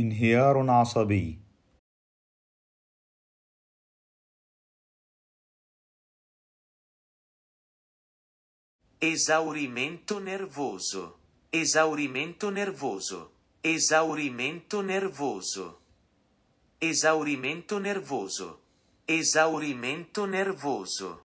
انهيار عصبي Esaurimento nervoso. Esaurimento nervoso. Esaurimento nervoso. Esaurimento nervoso. Esaurimento nervoso.